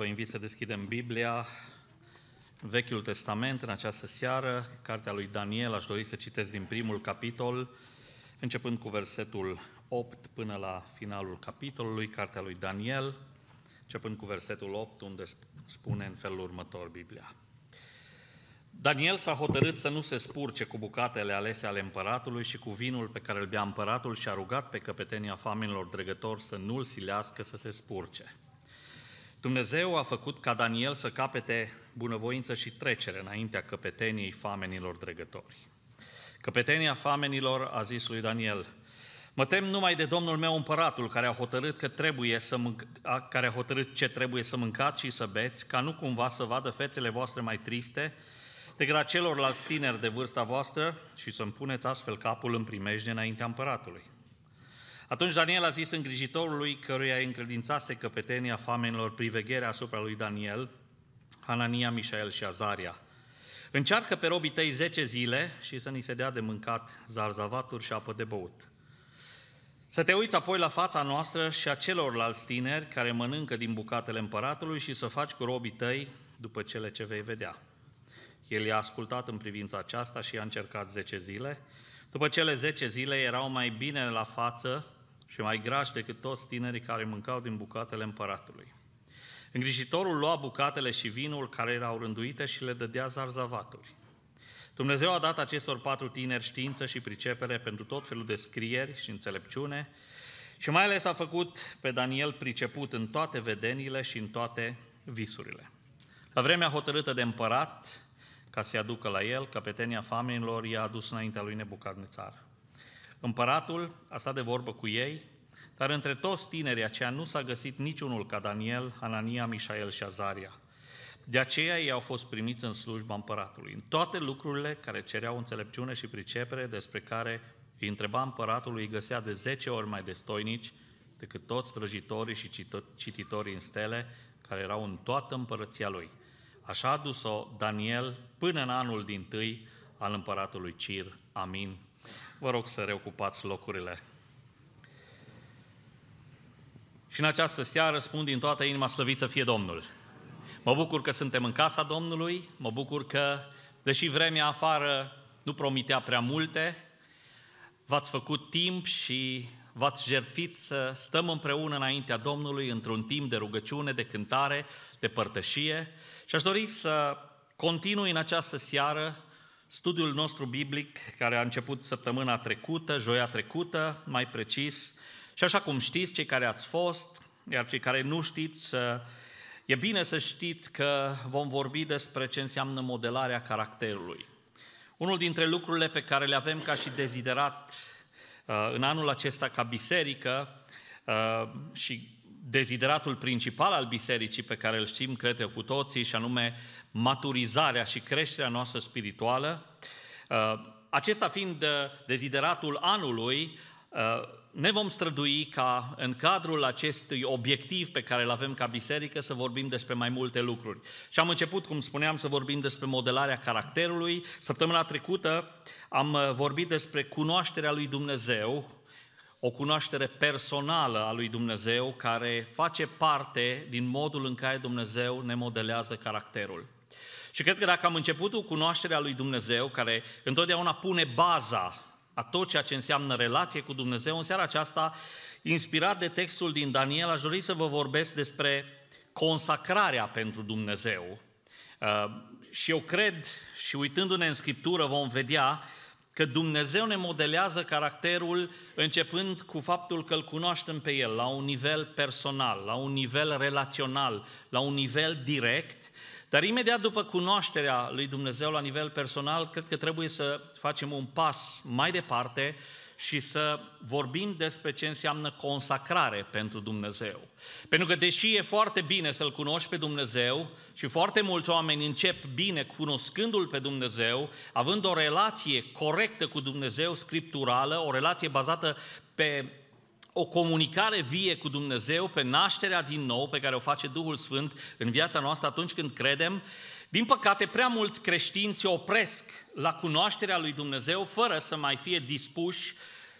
Vă invit să deschidem Biblia, Vechiul Testament, în această seară, cartea lui Daniel. Aș dori să citesc din primul capitol, începând cu versetul 8 până la finalul capitolului, cartea lui Daniel, începând cu versetul 8, unde spune în felul următor Biblia. Daniel s-a hotărât să nu se spurce cu bucatele alese ale împăratului și cu vinul pe care îl bea împăratul și a rugat pe căpetenia famililor dregători să nu-l silească să se spurce. Dumnezeu a făcut ca Daniel să capete bunăvoință și trecere înaintea căpeteniei famenilor dregători. Căpetenia famenilor a zis lui Daniel, Mă tem numai de Domnul meu împăratul, care a hotărât, că trebuie să mânc- care a hotărât ce trebuie să mâncați și să beți, ca nu cumva să vadă fețele voastre mai triste decât a celorlalți tineri de vârsta voastră și să-mi puneți astfel capul în primejde înaintea împăratului. Atunci Daniel a zis îngrijitorului căruia îi încredințase căpetenia famenilor privegherea asupra lui Daniel, Hanania, Mișael și Azaria. Încearcă pe robii tăi zece zile și să ni se dea de mâncat zarzavaturi și apă de băut. Să te uiți apoi la fața noastră și a celorlalți tineri care mănâncă din bucatele împăratului și să faci cu robii tăi după cele ce vei vedea. El i-a ascultat în privința aceasta și i-a încercat 10 zile. După cele 10 zile erau mai bine la față și mai grași decât toți tinerii care mâncau din bucatele împăratului. Îngrijitorul lua bucatele și vinul care erau rânduite și le dădea zarzavaturi. Dumnezeu a dat acestor patru tineri știință și pricepere pentru tot felul de scrieri și înțelepciune și mai ales a făcut pe Daniel priceput în toate vedenile și în toate visurile. La vremea hotărâtă de împărat, ca să se aducă la el, căpetenia famenilor i-a adus înaintea lui Nebucadnețar. Împăratul a stat de vorbă cu ei, dar între toți tinerii aceia nu s-a găsit niciunul ca Daniel, Anania, Mișael și Azaria. De aceea ei au fost primiți în slujba împăratului. În toate lucrurile care cereau înțelepciune și pricepere, despre care îi întreba împăratul, îi găsea de 10 ori mai destoinici decât toți străjitorii și cititorii în stele care erau în toată împărăția lui. Așa a dus-o Daniel până în anul din tâi al împăratului Cir. Amin. Vă rog să reocupați locurile. Și în această seară spun din toată inima slăvit să fie Domnul. Mă bucur că suntem în casa Domnului, mă bucur că, deși vremea afară nu promitea prea multe, v-ați făcut timp și v-ați jertfit să stăm împreună înaintea Domnului într-un timp de rugăciune, de cântare, de părtășie și aș dori să continui în această seară Studiul nostru biblic, care a început săptămâna trecută, joia trecută, mai precis, și așa cum știți, cei care ați fost, iar cei care nu știți, e bine să știți că vom vorbi despre ce înseamnă modelarea caracterului. Unul dintre lucrurile pe care le avem ca și deziderat uh, în anul acesta ca biserică uh, și dezideratul principal al bisericii pe care îl știm, cred eu, cu toții, și anume maturizarea și creșterea noastră spirituală. Uh, acesta fiind uh, dezideratul anului, uh, ne vom strădui ca în cadrul acestui obiectiv pe care îl avem ca biserică să vorbim despre mai multe lucruri. Și am început, cum spuneam, să vorbim despre modelarea caracterului. Săptămâna trecută am vorbit despre cunoașterea lui Dumnezeu, o cunoaștere personală a lui Dumnezeu care face parte din modul în care Dumnezeu ne modelează caracterul. Și cred că dacă am început cu cunoașterea lui Dumnezeu, care întotdeauna pune baza a tot ceea ce înseamnă relație cu Dumnezeu, în seara aceasta, inspirat de textul din Daniel, aș dori să vă vorbesc despre consacrarea pentru Dumnezeu. Uh, și eu cred, și uitându-ne în Scriptură vom vedea Că Dumnezeu ne modelează caracterul începând cu faptul că îl cunoaștem pe El la un nivel personal, la un nivel relațional, la un nivel direct, dar imediat după cunoașterea lui Dumnezeu la nivel personal, cred că trebuie să facem un pas mai departe și să vorbim despre ce înseamnă consacrare pentru Dumnezeu. Pentru că deși e foarte bine să-L cunoști pe Dumnezeu și foarte mulți oameni încep bine cunoscându-L pe Dumnezeu, având o relație corectă cu Dumnezeu scripturală, o relație bazată pe o comunicare vie cu Dumnezeu, pe nașterea din nou pe care o face Duhul Sfânt în viața noastră atunci când credem, uh, din păcate, prea mulți creștini se opresc la cunoașterea lui Dumnezeu fără să mai fie dispuși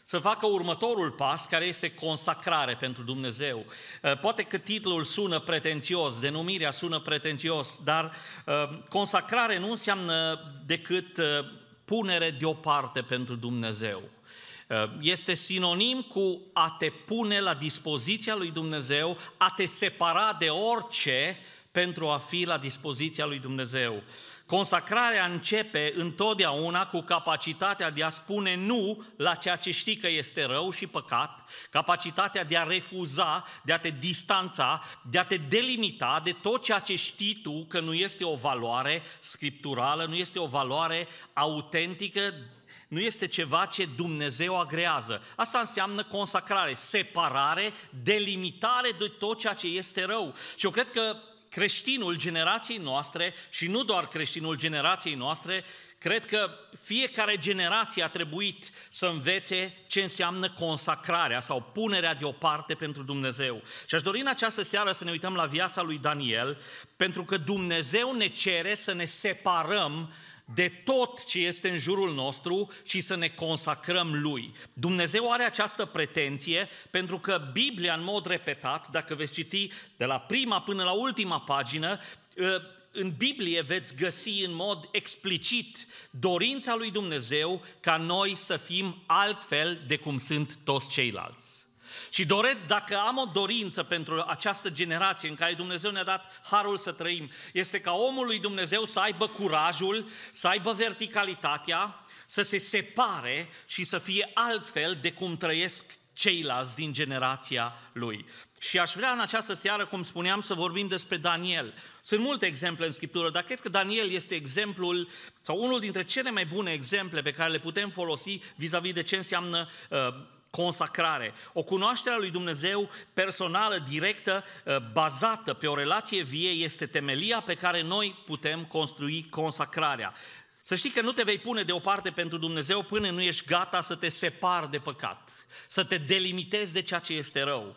să facă următorul pas, care este consacrare pentru Dumnezeu. Eh, poate că titlul sună pretențios, denumirea sună pretențios, dar eh, consacrare nu înseamnă decât eh, punere deoparte pentru Dumnezeu. Este sinonim cu a te pune la dispoziția lui Dumnezeu, a te separa de orice uh, pentru a fi la dispoziția lui Dumnezeu. Consacrarea începe întotdeauna cu capacitatea de a spune nu la ceea ce știi că este rău și păcat, capacitatea de a refuza, de a te distanța, de a te delimita de tot ceea ce știi tu că nu este o valoare scripturală, nu este o valoare autentică, nu este ceva ce Dumnezeu agrează. Asta înseamnă consacrare, separare, delimitare de tot ceea ce este rău. Și eu cred că creștinul generației noastre și nu doar creștinul generației noastre, cred că fiecare generație a trebuit să învețe ce înseamnă consacrarea sau punerea deoparte pentru Dumnezeu. Și aș dori în această seară să ne uităm la viața lui Daniel, pentru că Dumnezeu ne cere să ne separăm de tot ce este în jurul nostru și să ne consacrăm Lui. Dumnezeu are această pretenție pentru că Biblia, în mod repetat, dacă veți citi de la prima până la ultima pagină, ă, în Biblie veți găsi în mod explicit dorința lui Dumnezeu ca noi să fim altfel de cum sunt toți ceilalți. Și doresc, dacă am o dorință pentru această generație în care Dumnezeu ne-a dat harul să trăim, este ca omul lui Dumnezeu să aibă curajul, să aibă verticalitatea, să se separe și să fie altfel de cum trăiesc ceilalți din generația lui. Și aș vrea în această seară, cum spuneam, să vorbim despre Daniel. Sunt multe exemple în Scriptură, dar cred că Daniel este exemplul sau unul dintre cele mai bune exemple pe care le putem folosi vis-a-vis de ce înseamnă uh, consacrare, o cunoaștere a lui Dumnezeu personală, directă, uh, bazată pe o relație vie, este temelia pe care noi putem construi consacrarea. Să știi că nu te vei pune deoparte pentru Dumnezeu până nu ești gata să te separi de păcat, să te delimitezi de ceea ce este rău.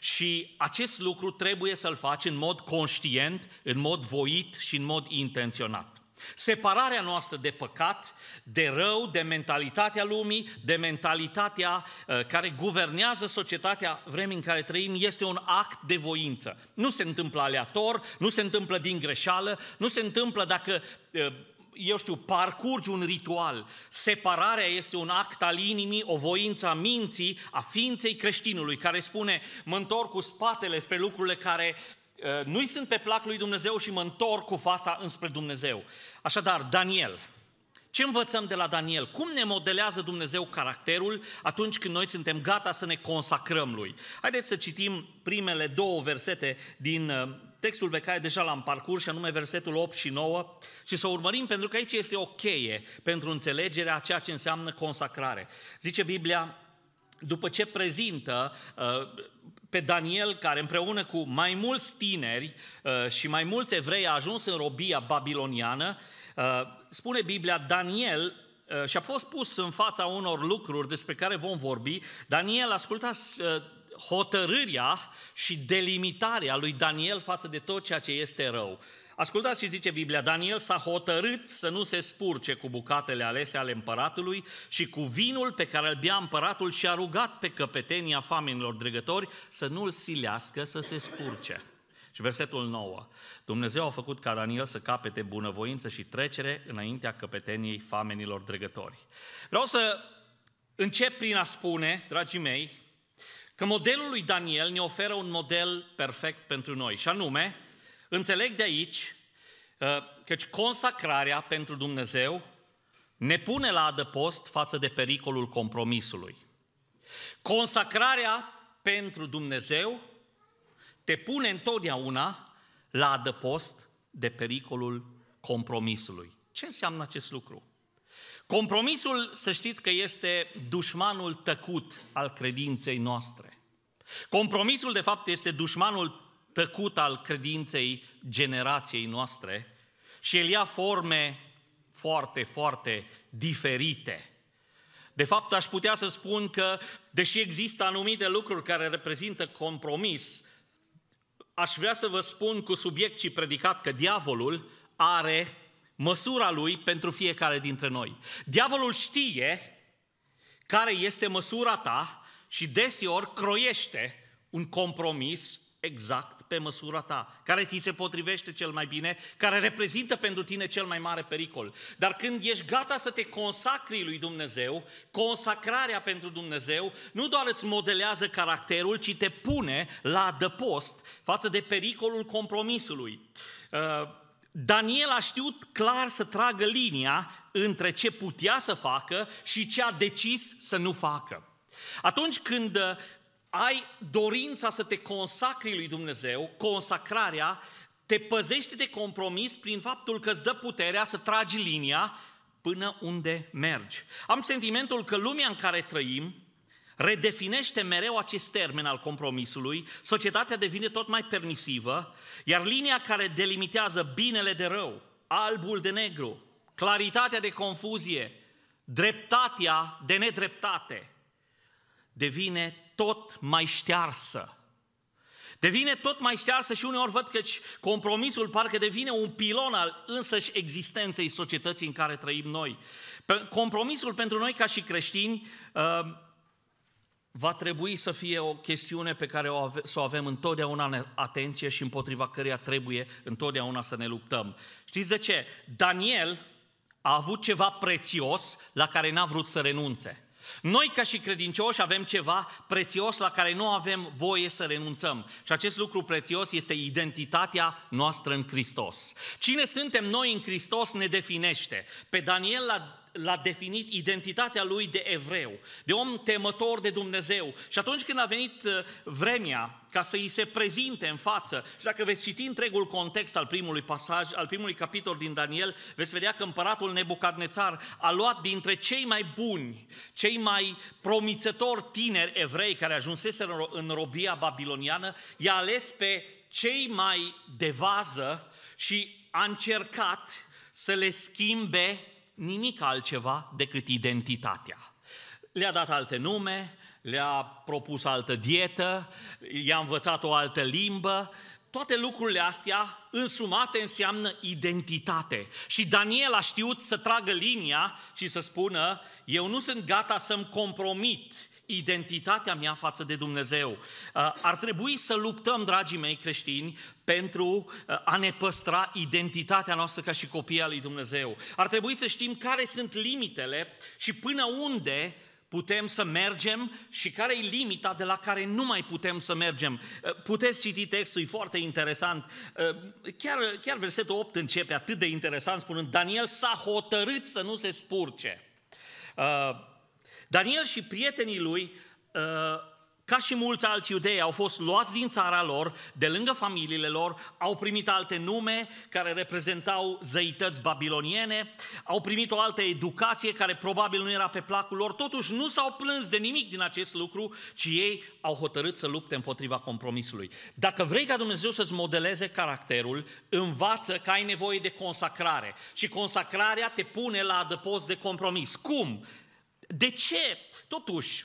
Și acest lucru trebuie să-l faci în mod conștient, în mod voit și în mod intenționat. Separarea noastră de păcat, de rău, de mentalitatea lumii, de mentalitatea uh, care guvernează societatea vremii în care trăim, este un act de voință. Nu se întâmplă aleator, nu se întâmplă din greșeală, nu se întâmplă dacă, uh, eu știu, parcurgi un ritual. Separarea este un act al inimii, o voință a minții, a ființei creștinului, care spune, mă întorc cu spatele spre lucrurile care Eh, nu-i sunt pe plac lui Dumnezeu și mă întorc cu fața înspre Dumnezeu. Așadar, Daniel, ce învățăm de la Daniel? Cum ne modelează Dumnezeu caracterul atunci când noi suntem gata să ne consacrăm lui? Haideți să citim primele două versete din eh, textul pe care deja l-am parcurs, și anume versetul 8 și 9, și să urmărim, pentru că aici este o cheie pentru înțelegerea a ceea ce înseamnă consacrare. Zice Biblia, după ce prezintă uh, pe Daniel, care împreună cu mai mulți tineri uh, și mai mulți evrei a ajuns în robia babiloniană, uh, spune Biblia, Daniel uh, și a fost pus în fața unor lucruri despre care vom vorbi. Daniel, ascultați hotărârea și delimitarea lui Daniel față de tot ceea ce este rău. Ascultați și zice Biblia, Daniel s-a hotărât să nu se spurce cu bucatele alese ale împăratului și cu vinul pe care îl bea împăratul și a rugat pe căpetenia famenilor dregători să nu-l silească să se spurce. Și versetul 9. Dumnezeu a făcut ca Daniel să capete bunăvoință și trecere înaintea căpeteniei famenilor dregători. Vreau să încep prin a spune, dragii mei, că modelul lui Daniel ne oferă un model perfect pentru noi. Și anume, înțeleg de aici Ă, căci consacrarea pentru Dumnezeu ne pune la adăpost față de pericolul compromisului. Consacrarea pentru Dumnezeu te pune întotdeauna la adăpost de pericolul compromisului. Ce înseamnă acest lucru? Compromisul, să știți că este dușmanul tăcut al credinței noastre. Compromisul, de fapt, este dușmanul tăcut al credinței generației noastre și el ia forme foarte, foarte diferite. De fapt, aș putea să spun că, deși există anumite lucruri care reprezintă compromis, aș vrea să vă spun cu subiect și predicat că diavolul are măsura lui pentru fiecare dintre noi. Diavolul știe care este măsura ta și desior croiește un compromis exact pe măsura ta, care ți se potrivește cel mai bine, care reprezintă pentru tine cel mai mare pericol. Dar când ești gata să te consacri lui Dumnezeu, consacrarea pentru Dumnezeu nu doar îți modelează caracterul, ci te pune la adăpost față de pericolul compromisului. Uh, Daniel a știut clar să tragă linia între ce putea să facă și ce a decis să nu facă. Atunci când uh, ai dorința să te consacri lui Dumnezeu, consacrarea te păzește de compromis prin faptul că îți dă puterea să tragi linia până unde mergi. Am sentimentul că lumea în care trăim redefinește mereu acest termen al compromisului, societatea devine tot mai permisivă, iar linia care delimitează binele de rău, albul de negru, claritatea de confuzie, dreptatea de nedreptate, devine tot mai ștearsă. Devine tot mai ștearsă și uneori văd că compromisul parcă devine un pilon al însăși existenței societății în care trăim noi. Compromisul pentru noi ca și creștini uh, va trebui să fie o chestiune pe care o să o avem întotdeauna în atenție și împotriva căreia trebuie întotdeauna să ne luptăm. Știți de ce? Daniel a avut ceva prețios la care n-a vrut să renunțe. Noi ca și credincioși avem ceva prețios la care nu avem voie să renunțăm. Și acest lucru prețios este identitatea noastră în Hristos. Cine suntem noi în Hristos ne definește. Pe Daniel l-a l-a definit identitatea lui de evreu, de om temător de Dumnezeu. Și atunci când a venit uh, vremea ca să îi se prezinte în față, și dacă veți citi întregul context al primului pasaj, al primului capitol din Daniel, veți vedea că împăratul Nebucadnețar a luat dintre cei mai buni, cei mai promițători tineri evrei care ajunseseră în robia babiloniană, i-a ales pe cei mai devază și a încercat să le schimbe nimic altceva decât identitatea. Le-a dat alte nume, le-a propus altă dietă, i-a învățat o altă limbă, toate lucrurile astea însumate înseamnă identitate. Și Daniel a știut să tragă linia și să spună, eu nu sunt gata să-mi compromit identitatea mea față de Dumnezeu. Uh, ar trebui să luptăm, dragii mei creștini, pentru uh, a ne păstra identitatea noastră ca și copii al lui Dumnezeu. Ar trebui să știm care sunt limitele și până unde putem să mergem și care e limita de la care nu mai putem să mergem. Uh, puteți citi textul, e foarte interesant. Chiar, chiar versetul 8 începe atât de interesant spunând Daniel s-a hotărât să nu se spurce. Uh, Daniel și prietenii lui, uh, ca și mulți alți iudei, au fost luați din țara lor, de lângă familiile lor, au primit alte nume care reprezentau zăități babiloniene, au primit o altă educație care probabil nu era pe placul lor, totuși nu s-au plâns de nimic din acest lucru, ci ei au hotărât să lupte împotriva compromisului. Dacă vrei ca Dumnezeu să-ți modeleze caracterul, învață că ai nevoie de consacrare și consacrarea te pune la adăpost de compromis. Cum? De ce? Totuși,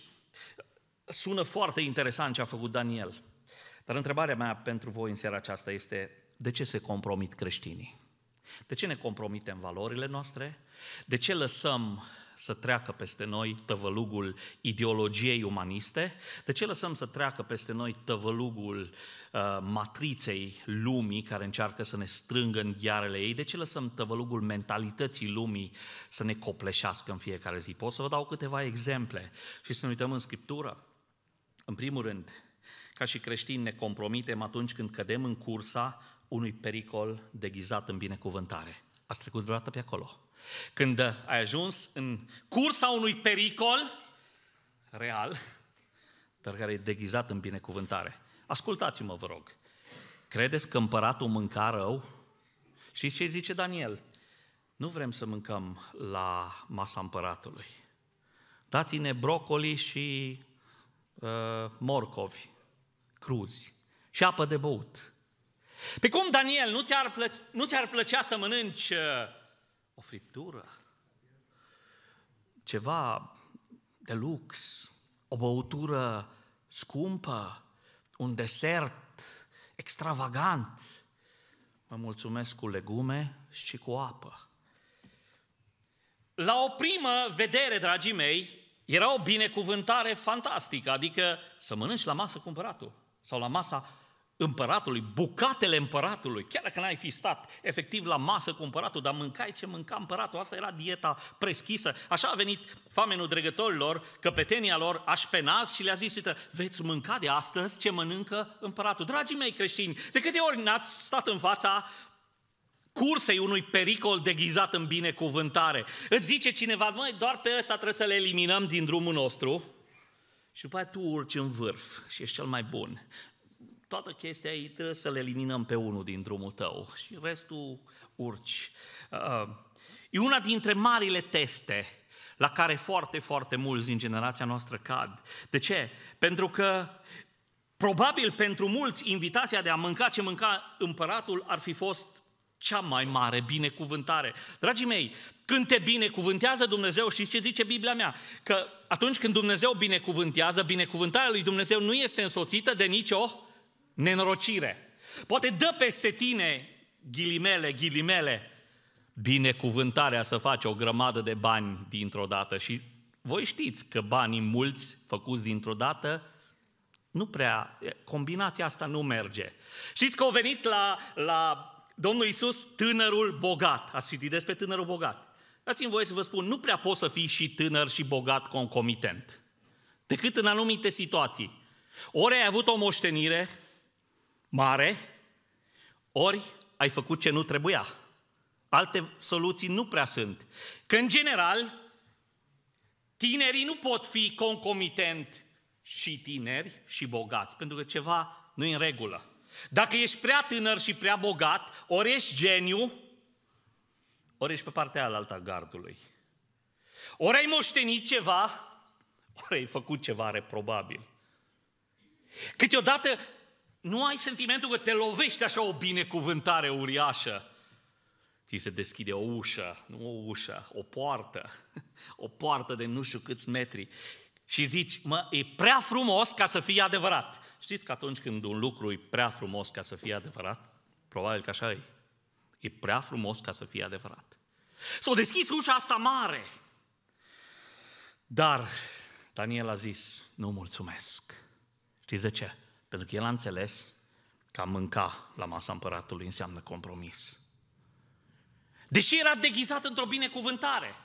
sună foarte interesant ce a făcut Daniel. Dar întrebarea mea pentru voi în seara aceasta este, de ce se compromit creștinii? De ce ne compromitem valorile noastre? De ce lăsăm să treacă peste noi tăvălugul ideologiei umaniste? De ce lăsăm să treacă peste noi tăvălugul uh, matriței lumii care încearcă să ne strângă în ghearele ei? De ce lăsăm tăvălugul mentalității lumii să ne copleșească în fiecare zi? Pot să vă dau câteva exemple și să ne uităm în Scriptură. În primul rând, ca și creștini ne compromitem atunci când cădem în cursa unui pericol deghizat în binecuvântare. Ați trecut vreodată pe acolo. Când uh, ai ajuns în cursa unui pericol real, dar care e deghizat în binecuvântare. Ascultați-mă, vă rog. Credeți că împăratul mânca rău? Și ce zice Daniel? Nu vrem să mâncăm la masa împăratului. Dați-ne brocoli și uh, morcovi cruzi și apă de băut. Pe cum, Daniel, nu ți-ar, plăcea, nu ți-ar plăcea să mănânci uh, o friptură? Ceva de lux, o băutură scumpă, un desert extravagant. Mă mulțumesc cu legume și cu apă. La o primă vedere, dragii mei, era o binecuvântare fantastică, adică să mănânci la masă cumpăratul sau la masa împăratului, bucatele împăratului, chiar dacă n-ai fi stat efectiv la masă cu împăratul, dar mâncai ce mânca împăratul, asta era dieta preschisă. Așa a venit famenul dregătorilor, căpetenia lor, așpenaz și le-a zis, uite, veți mânca de astăzi ce mănâncă împăratul. Dragii mei creștini, de câte ori n-ați stat în fața cursei unui pericol deghizat în binecuvântare. Îți zice cineva, măi, doar pe ăsta trebuie să le eliminăm din drumul nostru, și după aia tu urci în vârf și ești cel mai bun toată chestia ei trebuie să le eliminăm pe unul din drumul tău și restul urci. Uh, uh, e una dintre marile teste la care foarte, foarte mulți din generația noastră cad. De ce? Pentru că probabil pentru mulți invitația de a mânca ce mânca împăratul ar fi fost cea mai mare binecuvântare. Dragii mei, când te binecuvântează Dumnezeu, știți ce zice Biblia mea? Că atunci când Dumnezeu binecuvântează, binecuvântarea lui Dumnezeu nu este însoțită de nicio nenorocire. Poate dă peste tine, ghilimele, ghilimele, binecuvântarea să faci o grămadă de bani dintr-o dată. Și voi știți că banii mulți făcuți dintr-o dată nu prea, combinația asta nu merge. Știți că au venit la, la Domnul Isus tânărul bogat. Ați citit despre tânărul bogat. Dați-mi voie să vă spun, nu prea poți să fii și tânăr și bogat concomitent. Decât în anumite situații. Ori ai avut o moștenire, mare, ori ai făcut ce nu trebuia. Alte soluții nu prea sunt. Că, în general, tinerii nu pot fi concomitent și tineri și bogați, pentru că ceva nu e în regulă. Dacă ești prea tânăr și prea bogat, ori ești geniu, ori ești pe partea alaltă a gardului. Ori ai moștenit ceva, ori ai făcut ceva reprobabil. Câteodată nu ai sentimentul că te lovește așa o binecuvântare uriașă. Ți se deschide o ușă, nu o ușă, o poartă, o poartă de nu știu câți metri. Și zici, mă, e prea frumos ca să fie adevărat. Știți că atunci când un lucru e prea frumos ca să fie adevărat, probabil că așa e. E prea frumos ca să fie adevărat. S-a deschis ușa asta mare. Dar Daniel a zis, nu mulțumesc. Știți de ce? Pentru că el a înțeles că a mânca la masa împăratului înseamnă compromis. Deși era deghizat într-o binecuvântare.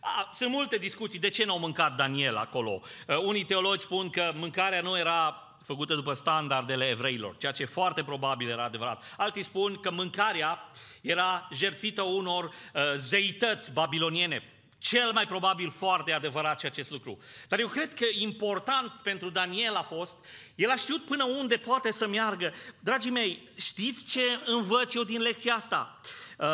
A, sunt multe discuții de ce n-au mâncat Daniel acolo. Unii teologi spun că mâncarea nu era făcută după standardele evreilor, ceea ce foarte probabil era adevărat. Alții spun că mâncarea era jertfită unor uh, zeități babiloniene, cel mai probabil foarte adevărat și acest lucru. Dar eu cred că important pentru Daniel a fost, el a știut până unde poate să meargă. Dragii mei, știți ce învăț eu din lecția asta? Uh,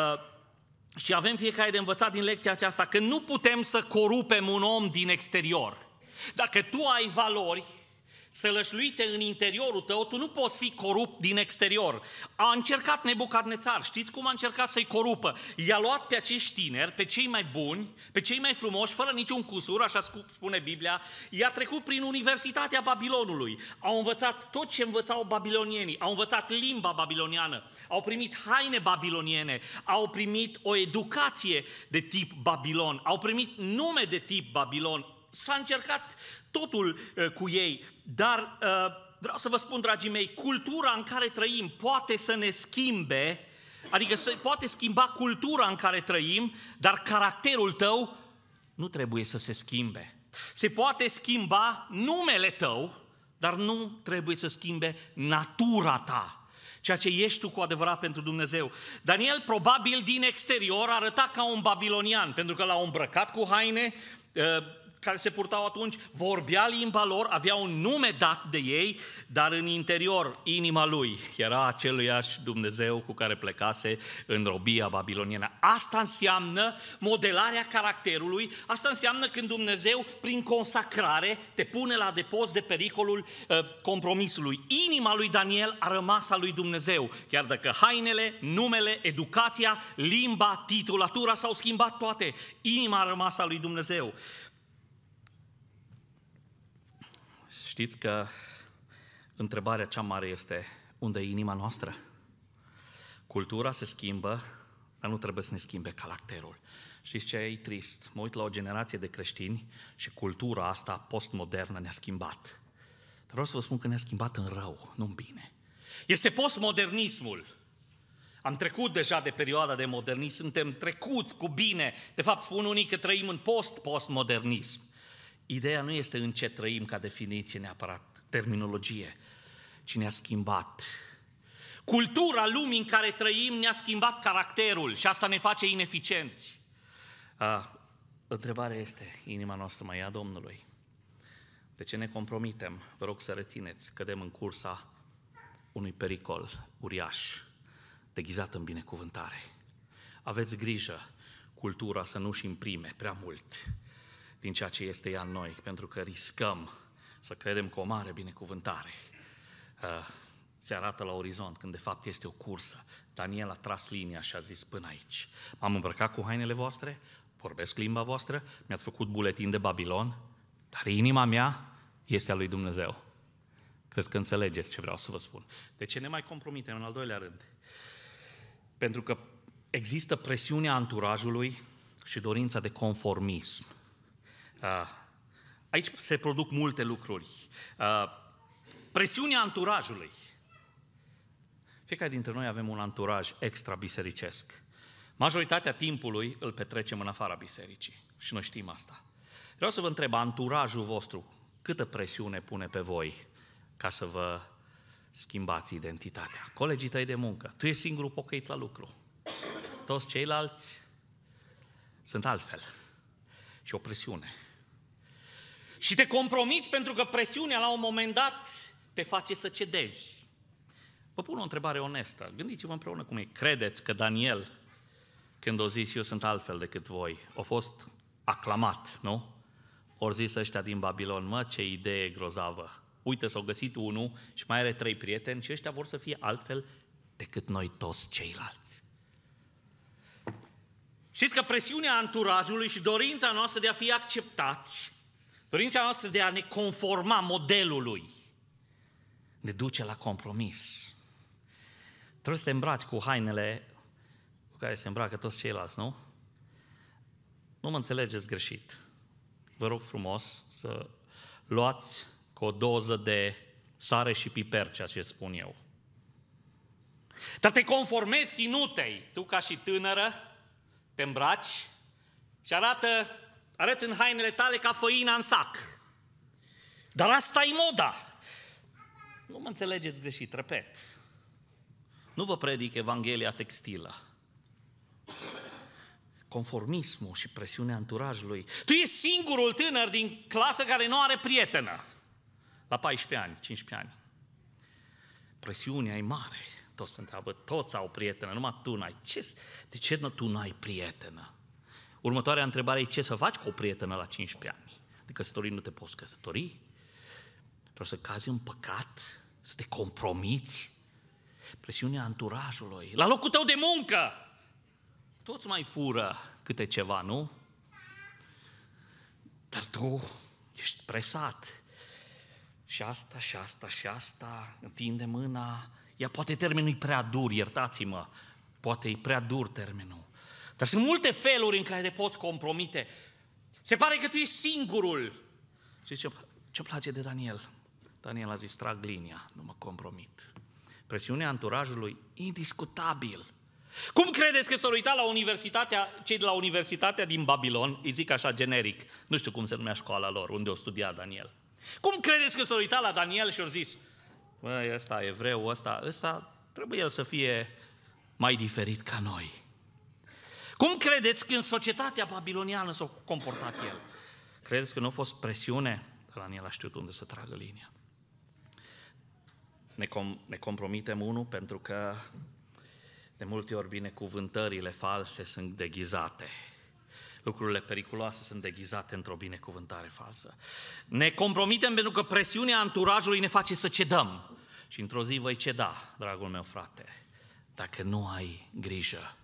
și avem fiecare de învățat din lecția aceasta că nu putem să corupem un om din exterior. Dacă tu ai valori, sălășluite în interiorul tău, tu nu poți fi corupt din exterior. A încercat nebucarnețar, știți cum a încercat să-i corupă? I-a luat pe acești tineri, pe cei mai buni, pe cei mai frumoși, fără niciun cusur, așa spune Biblia, i-a trecut prin Universitatea Babilonului. Au învățat tot ce învățau babilonienii, au învățat limba babiloniană, au primit haine babiloniene, au primit o educație de tip Babilon, au primit nume de tip Babilon, s-a încercat totul uh, cu ei, dar uh, vreau să vă spun, dragii mei, cultura în care trăim poate să ne schimbe, adică se poate schimba cultura în care trăim, dar caracterul tău nu trebuie să se schimbe. Se poate schimba numele tău, dar nu trebuie să schimbe natura ta ceea ce ești tu cu adevărat pentru Dumnezeu. Daniel probabil din exterior arăta ca un babilonian, pentru că l-a îmbrăcat cu haine, uh, care se purtau atunci, vorbea limba lor, avea un nume dat de ei, dar în interior, inima lui era aceluiași Dumnezeu cu care plecase în robia babiloniană. Asta înseamnă modelarea caracterului, asta înseamnă când Dumnezeu, prin consacrare, te pune la depoz de pericolul uh, compromisului. Inima lui Daniel a rămas a lui Dumnezeu, chiar dacă hainele, numele, educația, limba, titulatura s-au schimbat toate. Inima a rămas a lui Dumnezeu. Știți că întrebarea cea mare este unde e inima noastră? Cultura se schimbă, dar nu trebuie să ne schimbe caracterul. Știți ce e trist? Mă uit la o generație de creștini și cultura asta postmodernă ne-a schimbat. Dar vreau să vă spun că ne-a schimbat în rău, nu în bine. Este postmodernismul. Am trecut deja de perioada de modernism, suntem trecuți cu bine. De fapt, spun unii că trăim în post-postmodernism. Ideea nu este în ce trăim ca definiție neapărat, terminologie, ci ne-a schimbat. Cultura lumii în care trăim ne-a schimbat caracterul și asta ne face ineficienți. A, întrebarea este, inima noastră mai ia Domnului? De ce ne compromitem? Vă rog să rețineți, cădem în cursa unui pericol uriaș, deghizat în binecuvântare. Aveți grijă cultura să nu-și imprime prea mult din ceea ce este ea în noi, pentru că riscăm să credem că o mare binecuvântare uh, se arată la orizont, când de fapt este o cursă. Daniel a tras linia și a zis până aici. M-am îmbrăcat cu hainele voastre, vorbesc limba voastră, mi-ați făcut buletin de Babilon, dar inima mea este a lui Dumnezeu. Cred că înțelegeți ce vreau să vă spun. De ce ne mai compromitem în al doilea rând? Pentru că există presiunea anturajului și dorința de conformism. Ah, aici se produc multe lucruri. Ah, presiunea anturajului. Fiecare dintre noi avem un anturaj extra bisericesc. Majoritatea timpului îl petrecem în afara bisericii și noi știm asta. Vreau să vă întreb, anturajul vostru, câtă presiune pune pe voi ca să vă schimbați identitatea? Colegii tăi de muncă, tu ești singurul pocăit la lucru. Toți ceilalți sunt altfel. Și o presiune. Și te compromiți pentru că presiunea la un moment dat te face să cedezi. Vă pun o întrebare onestă. Gândiți-vă împreună cum e. Credeți că Daniel, când o zis eu sunt altfel decât voi, a fost aclamat, nu? Ori zis ăștia din Babilon, mă, ce idee grozavă. Uite, s-au găsit unul și mai are trei prieteni și ăștia vor să fie altfel decât noi toți ceilalți. Știți că presiunea anturajului și dorința noastră de a fi acceptați Dorința noastră de a ne conforma modelului ne duce la compromis. Trebuie să te îmbraci cu hainele cu care se îmbracă toți ceilalți, nu? Nu mă înțelegeți greșit. Vă rog frumos să luați cu o doză de sare și piper ceea ce spun eu. Dar te conformezi ținutei. Tu ca și tânără te îmbraci și arată arăt în hainele tale ca făina în sac. Dar asta e moda. Nu mă înțelegeți greșit, repet. Nu vă predic Evanghelia textilă. Conformismul și presiunea anturajului. Tu ești singurul tânăr din clasă care nu are prietenă. La 14 ani, 15 ani. Presiunea e mare. Toți se întreabă, toți au prietenă, numai tu n-ai. Ce? De ce tu n-ai prietenă? Următoarea întrebare e ce să faci cu o prietenă la 15 ani? De căsătorii nu te poți căsători? Trebuie să cazi în păcat? Să te compromiți? Presiunea anturajului. La locul tău de muncă! Toți mai fură câte ceva, nu? Dar tu ești presat. Și asta, și asta, și asta, întinde mâna. Ea poate termenul e prea dur, iertați-mă, poate e prea dur termenul. Dar sunt multe feluri în care te poți compromite. Se pare că tu ești singurul. Și ce, ce place de Daniel? Daniel a zis, trag linia, nu mă compromit. Presiunea anturajului, indiscutabil. Cum credeți că s-au uitat la universitatea, cei de la Universitatea din Babilon, îi zic așa generic, nu știu cum se numea școala lor, unde o studia Daniel. Cum credeți că s-au uitat la Daniel și au zis, măi, ăsta evreu, ăsta, ăsta trebuie el să fie mai diferit ca noi. Cum credeți că în societatea babiloniană s-a comportat el? Credeți că nu a fost presiune? Dar el a știut unde să tragă linia. Ne, com- ne compromitem unul pentru că de multe ori binecuvântările false sunt deghizate. Lucrurile periculoase sunt deghizate într-o binecuvântare falsă. Ne compromitem pentru că presiunea anturajului ne face să cedăm. Și într-o zi voi ceda, dragul meu frate, dacă nu ai grijă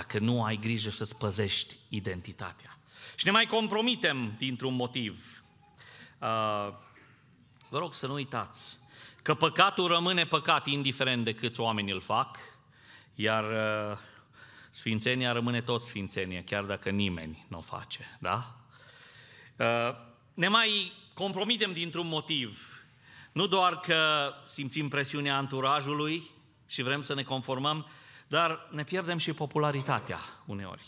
dacă nu ai grijă să-ți păzești identitatea. Și ne mai compromitem dintr-un motiv. Uh, vă rog să nu uitați că păcatul rămâne păcat indiferent de câți oameni îl fac, iar uh, sfințenia rămâne tot sfințenie, chiar dacă nimeni nu o face, da? Uh, ne mai compromitem dintr-un motiv. Nu doar că simțim presiunea anturajului și vrem să ne conformăm, dar ne pierdem și popularitatea uneori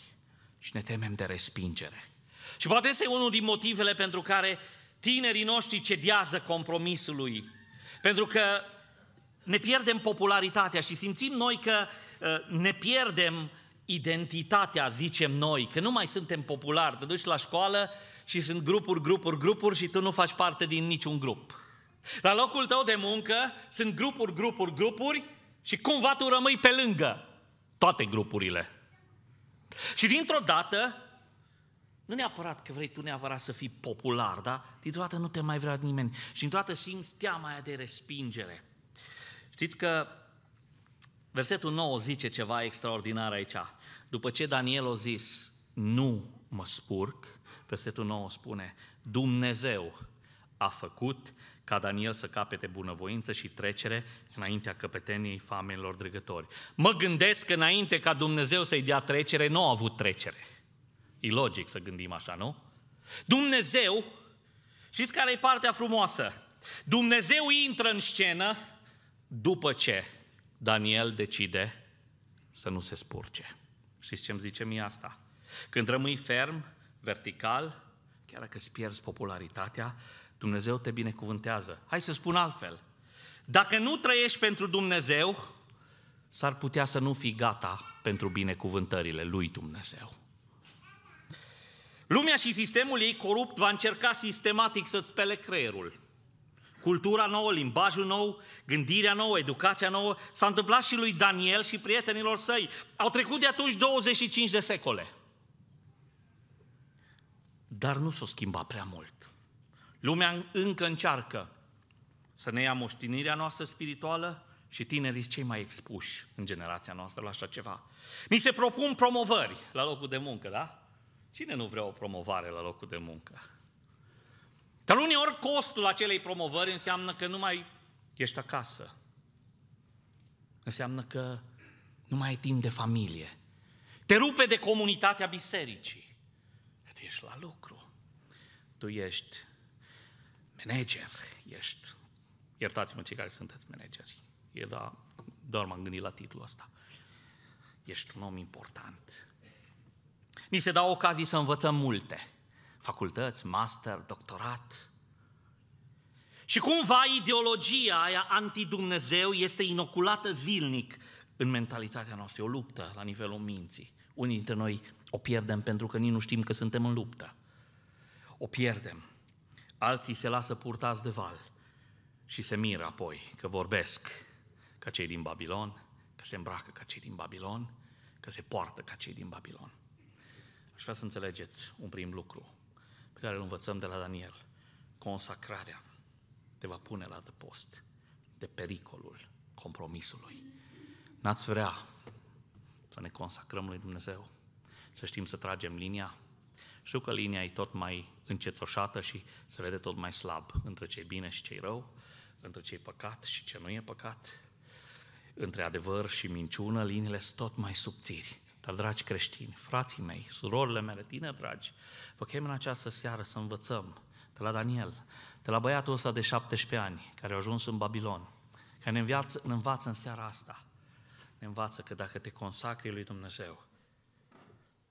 și ne temem de respingere. Și poate este unul din motivele pentru care tinerii noștri cedează compromisului. Pentru că ne pierdem popularitatea și simțim noi că ă, ne pierdem identitatea, zicem noi, că nu mai suntem populari. Te duci la școală și sunt grupuri, grupuri, grupuri și tu nu faci parte din niciun grup. La locul tău de muncă sunt grupuri, grupuri, grupuri și cumva tu rămâi pe lângă. Toate grupurile. Și dintr-o dată, nu neapărat că vrei tu neapărat să fii popular, da? Dintr-o dată nu te mai vrea nimeni. Și dintr-o dată simți teama aia de respingere. Știți că versetul 9 zice ceva extraordinar aici. După ce Daniel a zis, nu mă spurc, versetul 9 spune, Dumnezeu a făcut ca Daniel să capete bunăvoință și trecere înaintea căpeteniei famenilor drăgători. Mă gândesc că înainte ca Dumnezeu să-i dea trecere, nu au avut trecere. E logic să gândim așa, nu? Dumnezeu, știți care e partea frumoasă? Dumnezeu intră în scenă după ce Daniel decide să nu se spurce. Știți ce îmi zice mie asta? Când rămâi ferm, vertical, chiar dacă îți pierzi popularitatea, Dumnezeu te binecuvântează. Hai să spun altfel. Dacă nu trăiești pentru Dumnezeu, s-ar putea să nu fii gata pentru binecuvântările lui Dumnezeu. Lumea și sistemul ei corupt va încerca sistematic să-ți spele creierul. Cultura nouă, limbajul nou, gândirea nouă, educația nouă, s-a întâmplat și lui Daniel și prietenilor săi. Au trecut de atunci 25 de secole. Dar nu s-o schimba prea mult. Lumea încă încearcă să ne ia moștinirea noastră spirituală și tinerii sunt cei mai expuși în generația noastră la așa ceva. Ni se propun promovări la locul de muncă, da? Cine nu vrea o promovare la locul de muncă? Dar uneori costul acelei promovări înseamnă că nu mai ești acasă. Înseamnă că nu mai ai timp de familie. Te rupe de comunitatea bisericii. Tu ești la lucru. Tu ești manager, ești, iertați-mă cei care sunteți manageri, era, da, doar m-am gândit la titlul ăsta, ești un om important. Ni se dau ocazii să învățăm multe, facultăți, master, doctorat. Și cumva ideologia aia anti-Dumnezeu este inoculată zilnic în mentalitatea noastră. E o luptă la nivelul minții. Unii dintre noi o pierdem pentru că nici nu știm că suntem în luptă. O pierdem Alții se lasă purtați de val și se miră apoi că vorbesc ca cei din Babilon, că se îmbracă ca cei din Babilon, că se poartă ca cei din Babilon. Aș vrea să înțelegeți un prim lucru pe care îl învățăm de la Daniel. Consacrarea te va pune la adăpost de pericolul compromisului. N-ați vrea să ne consacrăm lui Dumnezeu, să știm să tragem linia. Știu că linia e tot mai încetoșată și se vede tot mai slab între ce bine și ce rău, între ce e păcat și ce nu e păcat, între adevăr și minciună, liniile sunt tot mai subțiri. Dar, dragi creștini, frații mei, surorile mele, tine, dragi, vă chem în această seară să învățăm de la Daniel, de la băiatul ăsta de 17 ani, care a ajuns în Babilon, care ne, înviață, ne învață în seara asta, ne învață că dacă te consacri lui Dumnezeu,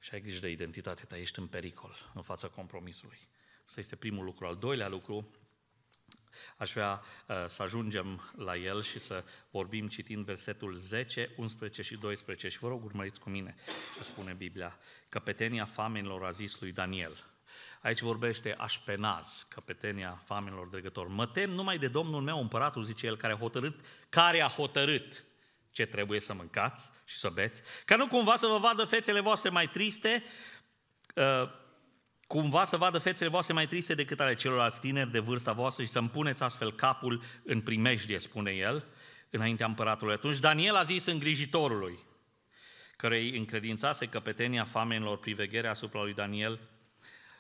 și ai grijă de identitatea ta, ești în pericol în fața compromisului. Asta este primul lucru. Al doilea lucru, aș vrea uh, să ajungem la el și să vorbim citind versetul 10, 11 și 12. Și vă rog, urmăriți cu mine ce spune Biblia. Căpetenia famenilor a zis lui Daniel. Aici vorbește Așpenaz, căpetenia famenilor dregători. Mă tem numai de Domnul meu împăratul, zice el, care a hotărât, care a hotărât ce trebuie să mâncați și să beți, ca nu cumva să vă vadă fețele voastre mai triste, uh, cumva să vadă fețele voastre mai triste decât ale celorlalți tineri de vârsta voastră și să-mi puneți astfel capul în primejdie, spune el, înaintea împăratului. Atunci Daniel a zis îngrijitorului, care îi încredințase căpetenia famenilor privegherea asupra lui Daniel,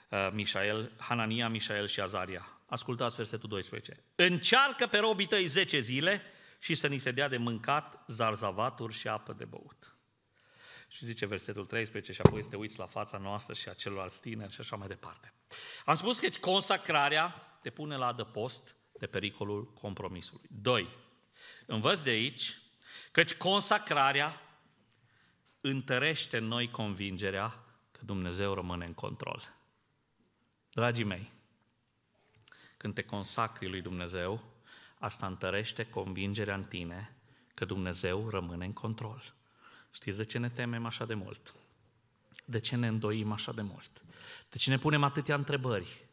uh, Mișael, Hanania, Mișael și Azaria. Ascultați versetul 12. Încearcă pe robii tăi 10 zile și să ni se dea de mâncat zarzavaturi și apă de băut. Și zice versetul 13 și apoi este uiți la fața noastră și a celorlalți tineri și așa mai departe. Am spus că consacrarea te pune la adăpost de pericolul compromisului. 2. Învăț de aici căci consacrarea întărește în noi convingerea că Dumnezeu rămâne în control. Dragii mei, când te consacri lui Dumnezeu, Asta întărește convingerea în tine că Dumnezeu rămâne în control. Știți de ce ne temem așa de mult? De ce ne îndoim așa de mult? De ce ne punem atâtea întrebări?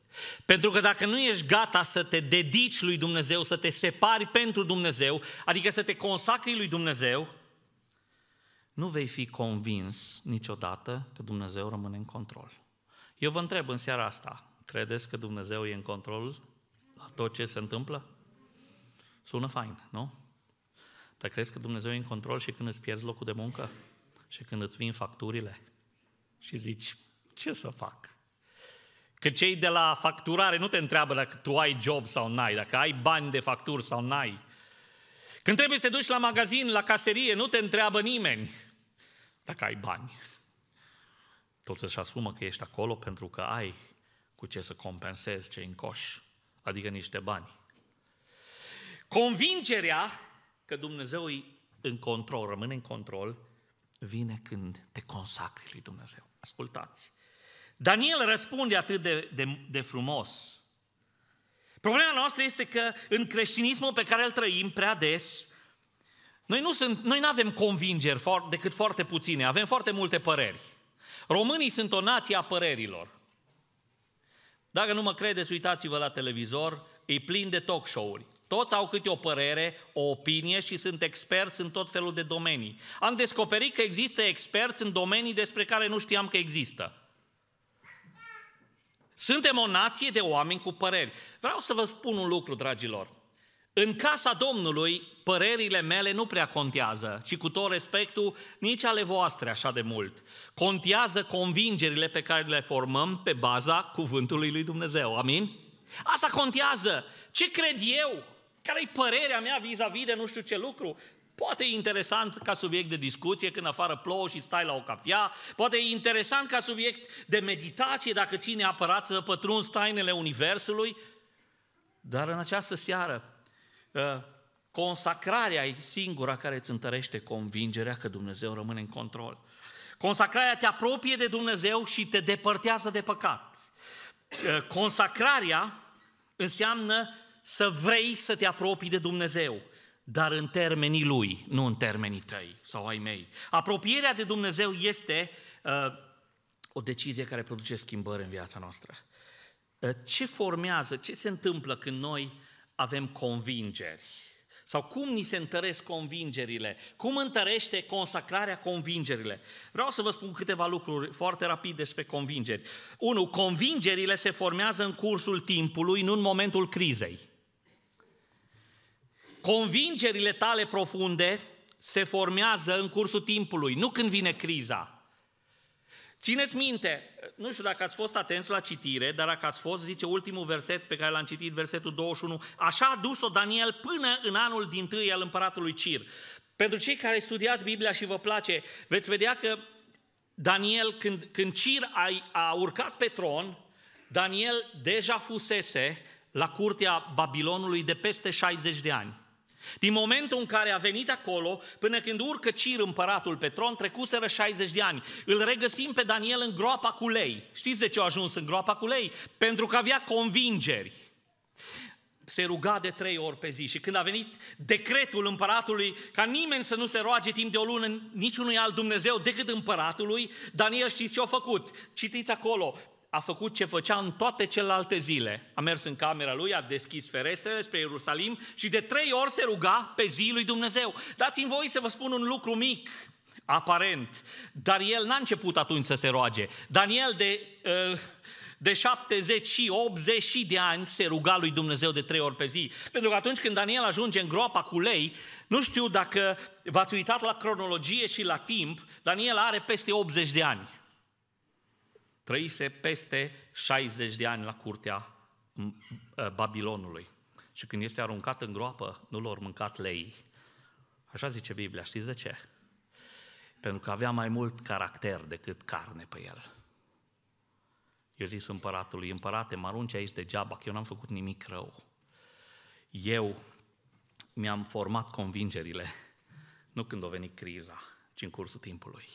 Pentru că dacă nu ești gata să te dedici lui Dumnezeu, să te separi pentru Dumnezeu, adică să te consacri lui Dumnezeu, nu vei fi convins niciodată că Dumnezeu rămâne în control. Eu vă întreb în seara asta, credeți că Dumnezeu e în control la tot ce se întâmplă? Sună fain, nu? Dar crezi că Dumnezeu e în control și când îți pierzi locul de muncă? Și când îți vin facturile? Și zici, ce să fac? Că cei de la facturare nu te întreabă dacă tu ai job sau n-ai, dacă ai bani de facturi sau n-ai. Când trebuie să te duci la magazin, la caserie, nu te întreabă nimeni dacă ai bani. să-și asumă că ești acolo pentru că ai cu ce să compensezi ce în coș, adică niște bani. Convingerea că Dumnezeu e în control, rămâne în control, vine când te consacri lui Dumnezeu. Ascultați. Daniel răspunde atât de, de, de frumos. Problema noastră este că în creștinismul pe care îl trăim prea des, noi nu sunt, noi avem convingeri decât foarte puține, avem foarte multe păreri. Românii sunt o nație a părerilor. Dacă nu mă credeți, uitați-vă la televizor, e plin de talk show-uri. Toți au câte o părere, o opinie și sunt experți în tot felul de domenii. Am descoperit că există experți în domenii despre care nu știam că există. Suntem o nație de oameni cu păreri. Vreau să vă spun un lucru, dragilor. În casa Domnului, părerile mele nu prea contează și cu tot respectul, nici ale voastre așa de mult. Contează convingerile pe care le formăm pe baza cuvântului lui Dumnezeu. Amin? Asta contează. Ce cred eu? care e părerea mea vis-a-vis de nu știu ce lucru? Poate e interesant ca subiect de discuție când afară plouă și stai la o cafea, poate e interesant ca subiect de meditație dacă ții neapărat să pătrunzi tainele Universului, dar în această seară uh, consacrarea e singura care îți întărește convingerea că Dumnezeu rămâne în control. Consacrarea te apropie de Dumnezeu și te depărtează de păcat. Uh, consacrarea înseamnă să vrei să te apropii de Dumnezeu, dar în termenii Lui, nu în termenii tăi sau ai mei. Apropierea de Dumnezeu este uh, o decizie care produce schimbări în viața noastră. Uh, ce formează, ce se întâmplă când noi avem convingeri? Sau cum ni se întăresc convingerile? Cum întărește consacrarea convingerile? Vreau să vă spun câteva lucruri foarte rapid despre convingeri. 1. Convingerile se formează în cursul timpului, nu în momentul crizei. Convingerile tale profunde se formează în cursul timpului, nu când vine criza. Țineți minte, nu știu dacă ați fost atenți la citire, dar dacă ați fost, zice ultimul verset pe care l-am citit, versetul 21, așa a dus-o Daniel până în anul din tâi al împăratului Cir. Pentru cei care studiați Biblia și vă place, veți vedea că Daniel, când, când Cir a, a urcat pe tron, Daniel deja fusese la curtea Babilonului de peste 60 de ani. Din momentul în care a venit acolo, până când urcă Cir împăratul pe tron, trecuseră 60 de ani. Îl regăsim pe Daniel în groapa cu lei. Știți de ce a ajuns în groapa cu lei? Pentru că avea convingeri. Se ruga de trei ori pe zi și când a venit decretul împăratului ca nimeni să nu se roage timp de o lună niciunui alt Dumnezeu decât împăratului, Daniel știți ce a făcut? Citiți acolo, a făcut ce făcea în toate celelalte zile. A mers în camera lui, a deschis ferestrele spre Ierusalim și de trei ori se ruga pe zi lui Dumnezeu. Dați-mi voi să vă spun un lucru mic, aparent, dar el n-a început atunci să se roage. Daniel de, uh, de 70 și 80 de ani se ruga lui Dumnezeu de trei ori pe zi. Pentru că atunci când Daniel ajunge în groapa cu lei, nu știu dacă v-ați uitat la cronologie și la timp, Daniel are peste 80 de ani trăise peste 60 de ani la curtea ă, Babilonului. Și când este aruncat în groapă, nu l-au mâncat lei. Așa zice Biblia, știți de ce? Pentru că avea mai mult caracter decât carne pe el. Eu zis împăratului, împărate, mă arunci aici degeaba, că eu n-am făcut nimic rău. Eu mi-am format convingerile, nu când a venit criza, ci în cursul timpului.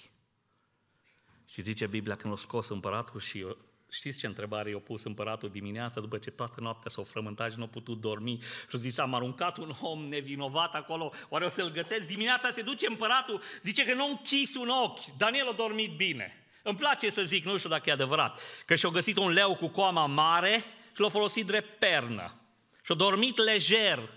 Și zice Biblia când l-a scos împăratul și știți ce întrebare i-a pus împăratul dimineața după ce toată noaptea s a frământat și nu a putut dormi și a zis, am aruncat un om nevinovat acolo, oare o să-l găsesc? Dimineața se duce împăratul, zice că nu a închis un ochi, Daniel a dormit bine. Îmi place să zic, nu știu dacă e adevărat, că și-a găsit un leu cu coama mare și l-a folosit drept pernă. Și-a dormit lejer.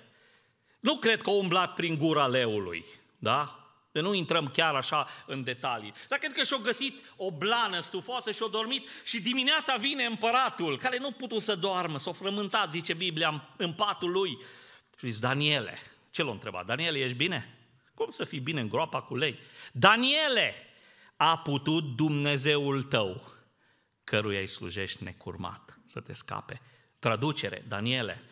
Nu cred că a umblat prin gura leului, da? Nu intrăm chiar așa în detalii. Dar cred că și-o găsit o blană stufoasă și-o dormit și dimineața vine împăratul, care nu putu să doarmă, s-o frământat, zice Biblia, în patul lui. Și zice, Daniele, ce l-a întrebat? Daniele, ești bine? Cum să fii bine în groapa cu lei? Daniele, a putut Dumnezeul tău, căruia îi slujești necurmat, să te scape. Traducere, Daniele,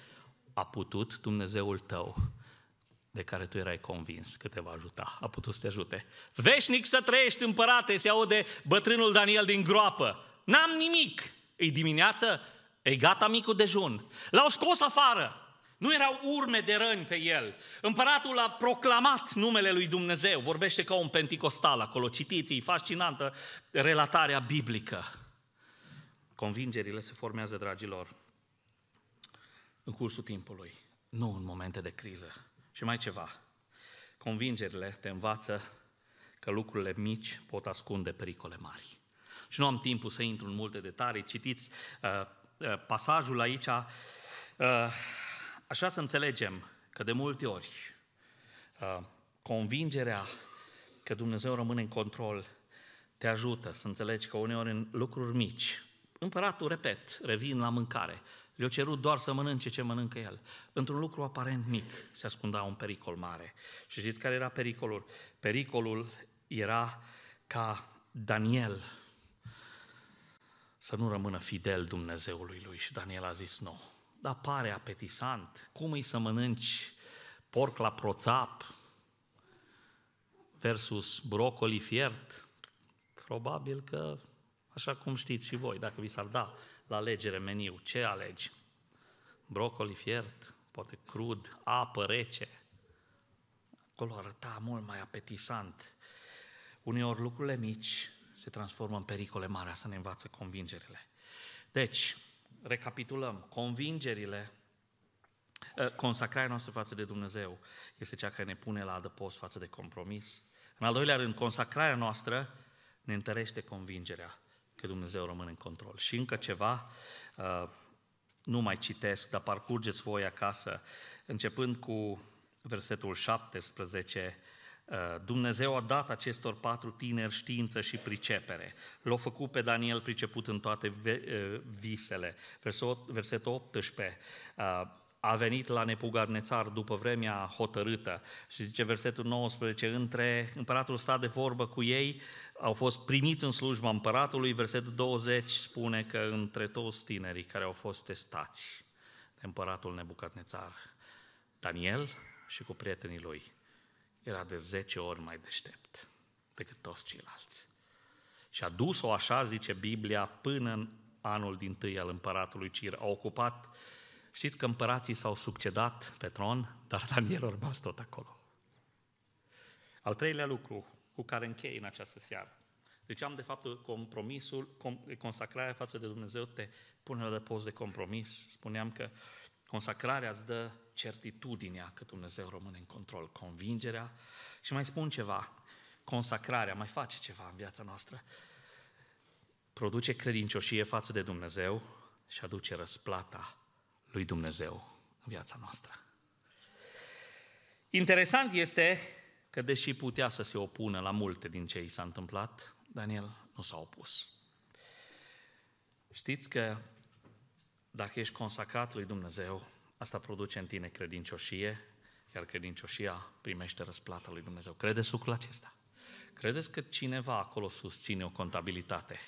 a putut Dumnezeul tău de care tu erai convins că te va ajuta, a putut să te ajute. Veșnic să trăiești, împărate, se aude bătrânul Daniel din groapă. N-am nimic. E dimineață, e gata micul dejun. L-au scos afară. Nu erau urme de răni pe el. Împăratul a proclamat numele lui Dumnezeu. Vorbește ca un penticostal acolo. Citiți, e fascinantă relatarea biblică. Convingerile se formează, dragilor, în cursul timpului, nu în momente de criză. Și mai ceva, convingerile te învață că lucrurile mici pot ascunde pericole mari. Și nu am timpul să intru în multe detalii, citiți uh, uh, pasajul aici. Uh, aș vrea să înțelegem că de multe ori uh, convingerea că Dumnezeu rămâne în control te ajută să înțelegi că uneori în lucruri mici, împăratul, repet, revin la mâncare, le-a cerut doar să mănânce ce mănâncă el. Într-un lucru aparent mic se ascundea un pericol mare. Și știți care era pericolul? Pericolul era ca Daniel să nu rămână fidel Dumnezeului lui. Și Daniel a zis nu. Dar pare apetisant. Cum îi să mănânci porc la proțap versus brocoli fiert? Probabil că Așa cum știți și voi, dacă vi s-ar da la alegere meniu, ce alegi? Brocoli fiert, poate crud, apă rece. Acolo arăta mult mai apetisant. Uneori lucrurile mici se transformă în pericole mari, să ne învață convingerile. Deci, recapitulăm, convingerile, ă, consacrarea noastră față de Dumnezeu este cea care ne pune la adăpost față de compromis. În al doilea rând, consacrarea noastră ne întărește convingerea că Dumnezeu rămâne în control. Și încă ceva, uh, nu mai citesc, dar parcurgeți voi acasă, începând cu versetul 17, uh, Dumnezeu a dat acestor patru tineri știință și pricepere. L-a făcut pe Daniel priceput în toate uh, visele. Versetul 18, a venit la Nepugarnețar după vremea hotărâtă. Și zice versetul 19, între împăratul sta de vorbă cu ei, au fost primiți în slujba împăratului, versetul 20 spune că între toți tinerii care au fost testați de împăratul Nebucadnețar, Daniel și cu prietenii lui era de 10 ori mai deștept decât toți ceilalți. Și a dus-o așa, zice Biblia, până în anul din tâi al împăratului Cir. A ocupat, știți că împărații s-au succedat pe tron, dar Daniel a rămas tot acolo. Al treilea lucru, cu care închei în această seară. Deci am de fapt compromisul, consacrarea față de Dumnezeu te pune la depozit de compromis. Spuneam că consacrarea îți dă certitudinea că Dumnezeu rămâne în control, convingerea. Și mai spun ceva, consacrarea mai face ceva în viața noastră. Produce credincioșie față de Dumnezeu și aduce răsplata lui Dumnezeu în viața noastră. Interesant este că deși putea să se opună la multe din ce i s-a întâmplat, Daniel nu s-a opus. Știți că dacă ești consacrat lui Dumnezeu, asta produce în tine credincioșie, iar credincioșia primește răsplata lui Dumnezeu. Credeți lucrul acesta? Credeți că cineva acolo susține o contabilitate?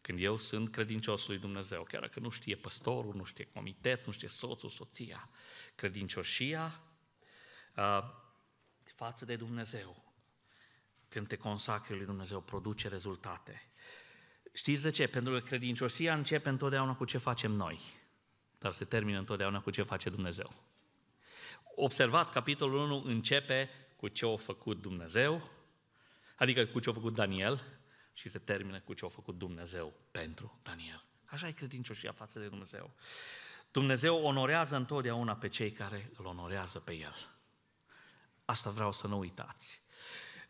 Când eu sunt credincios lui Dumnezeu, chiar dacă nu știe păstorul, nu știe comitet, nu știe soțul, soția, credincioșia uh, față de Dumnezeu, când te consacri lui Dumnezeu, produce rezultate. Știți de ce? Pentru că credincioșia începe întotdeauna cu ce facem noi, dar se termină întotdeauna cu ce face Dumnezeu. Observați, capitolul 1 începe cu ce a făcut Dumnezeu, adică cu ce a făcut Daniel, și se termină cu ce a făcut Dumnezeu pentru Daniel. Așa e credincioșia față de Dumnezeu. Dumnezeu onorează întotdeauna pe cei care îl onorează pe El. Asta vreau să nu uitați.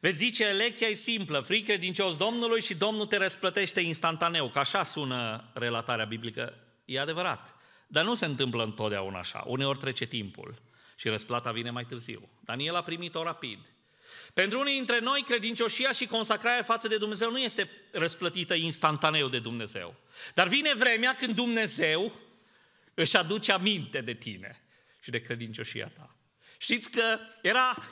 Vezi, zice, lecția e simplă, din credincios Domnului și Domnul te răsplătește instantaneu, că așa sună relatarea biblică. E adevărat. Dar nu se întâmplă întotdeauna așa. Uneori trece timpul și răsplata vine mai târziu. Daniel a primit-o rapid. Pentru unii dintre noi, credincioșia și consacrarea față de Dumnezeu nu este răsplătită instantaneu de Dumnezeu. Dar vine vremea când Dumnezeu își aduce aminte de tine și de credincioșia ta. Știți că era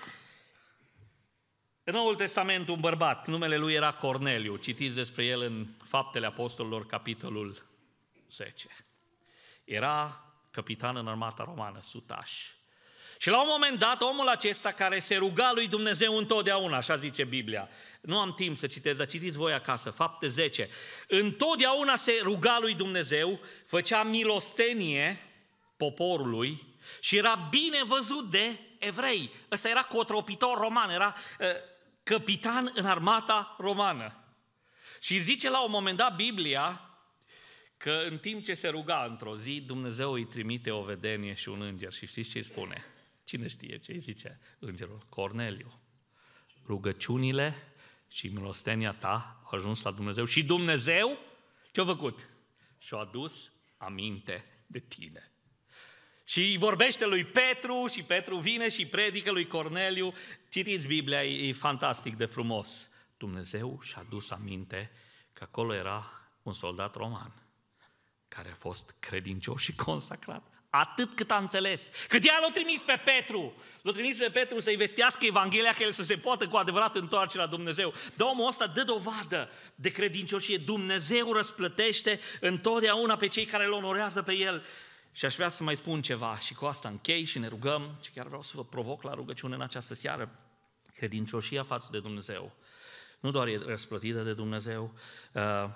în Noul Testament un bărbat, numele lui era Corneliu, citiți despre el în Faptele Apostolilor, capitolul 10. Era capitan în armata romană, sutaș. Și la un moment dat, omul acesta care se ruga lui Dumnezeu întotdeauna, așa zice Biblia, nu am timp să citesc, dar citiți voi acasă, fapte 10, întotdeauna se ruga lui Dumnezeu, făcea milostenie poporului și era bine văzut de evrei. Ăsta era cotropitor roman, era uh, ă, capitan în armata romană. Și zice la un moment dat Biblia că în timp ce se ruga într-o zi, Dumnezeu îi trimite o vedenie și un înger. Și știți ce îi spune? Cine știe ce îi zice îngerul? Corneliu. Rugăciunile și milostenia ta au ajuns la Dumnezeu și Dumnezeu ce-a făcut? Și-a adus aminte de tine. Și vorbește lui Petru și Petru vine și predică lui Corneliu. Citiți Biblia, e, e fantastic de frumos. Dumnezeu și-a dus aminte că acolo era un soldat roman care a fost credincios și consacrat. Atât cât a înțeles. Cât ea l-a trimis pe Petru. L-a trimis pe Petru să-i vestească Evanghelia că el să se poată cu adevărat întoarce la Dumnezeu. Dar omul ăsta dă dovadă de credincioșie. Dumnezeu răsplătește întotdeauna pe cei care îl onorează pe el. Și aș vrea să mai spun ceva și cu asta închei și ne rugăm, ci chiar vreau să vă provoc la rugăciune în această seară. Credincioșia față de Dumnezeu nu doar e răsplătită de Dumnezeu, uh,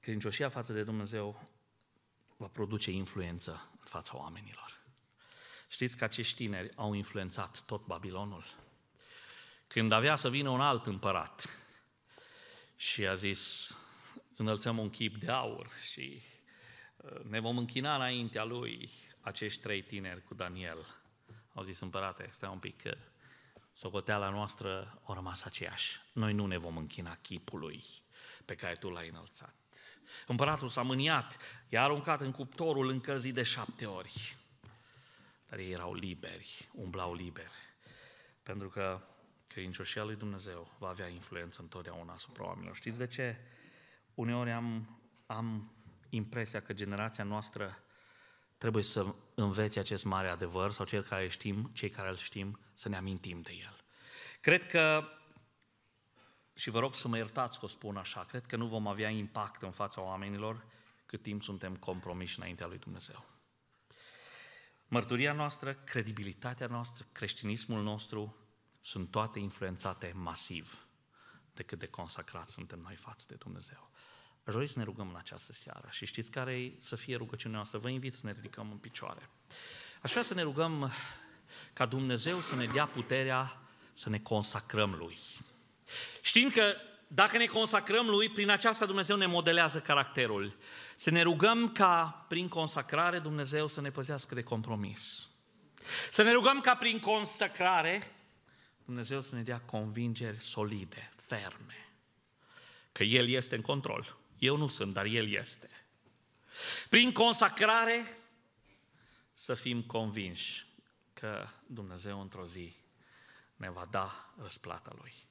credincioșia față de Dumnezeu va produce influență în fața oamenilor. Știți că acești tineri au influențat tot Babilonul. Când avea să vină un alt împărat și a zis, înălțăm un chip de aur și ne vom închina înaintea lui acești trei tineri cu Daniel. Au zis, împărate, stai un pic, că socoteala noastră a rămas aceeași. Noi nu ne vom închina chipului pe care tu l-ai înălțat. Împăratul s-a mâniat, i-a aruncat în cuptorul încălzit de șapte ori. Dar ei erau liberi, umblau liberi, pentru că credincioșia lui Dumnezeu va avea influență întotdeauna asupra oamenilor. Știți de ce? Uneori am, am impresia că generația noastră trebuie să învețe acest mare adevăr sau cei care știm, cei care îl știm, să ne amintim de el. Cred că, și vă rog să mă iertați că o spun așa, cred că nu vom avea impact în fața oamenilor cât timp suntem compromiși înaintea lui Dumnezeu. Mărturia noastră, credibilitatea noastră, creștinismul nostru sunt toate influențate masiv de cât de consacrați suntem noi față de Dumnezeu. Aș dori să ne rugăm în această seară și știți care e să fie rugăciunea noastră. Vă invit să ne ridicăm în picioare. Aș vrea să ne rugăm ca Dumnezeu să ne dea puterea să ne consacrăm Lui. Știm că dacă ne consacrăm Lui, prin aceasta Dumnezeu ne modelează caracterul. Să ne rugăm ca prin consacrare Dumnezeu să ne păzească de compromis. Să ne rugăm ca prin consacrare Dumnezeu să ne dea convingeri solide, ferme, că El este în control eu nu sunt, dar El este. Prin consacrare să fim convinși că Dumnezeu într-o zi ne va da răsplata Lui.